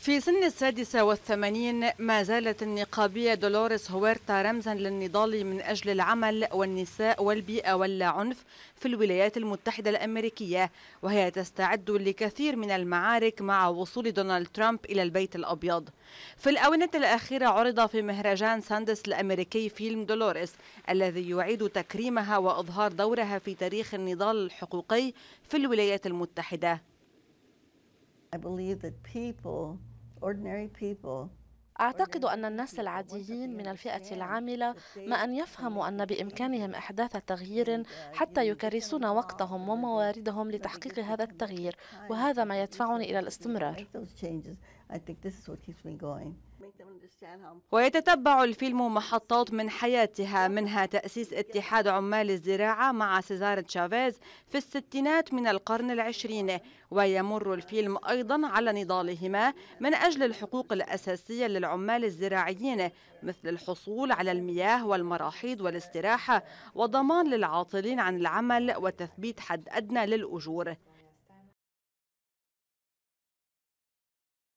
في سن السادسة والثمانين ما زالت النقابية دولوريس هويرتا رمزا للنضال من أجل العمل والنساء والبيئة واللاعنف في الولايات المتحدة الأمريكية وهي تستعد لكثير من المعارك مع وصول دونالد ترامب إلى البيت الأبيض في الآونة الأخيرة عرض في مهرجان ساندس الأمريكي فيلم دولوريس الذي يعيد تكريمها وإظهار دورها في تاريخ النضال الحقوقي في الولايات المتحدة I believe that people أعتقد أن الناس العاديين من الفئة العاملة ما أن يفهموا أن بإمكانهم إحداث تغيير uh, حتى يكرسون وقتهم ومواردهم لتحقيق هذا التغيير وهذا ما يدفعني إلى الاستمرار ويتتبع الفيلم محطات من حياتها منها تأسيس اتحاد عمال الزراعة مع سيزار تشافيز في الستينات من القرن العشرين ويمر الفيلم أيضا على نضالهما من أجل الحقوق الأساسية للعمال الزراعيين مثل الحصول على المياه والمراحيض والاستراحة وضمان للعاطلين عن العمل وتثبيت حد أدنى للأجور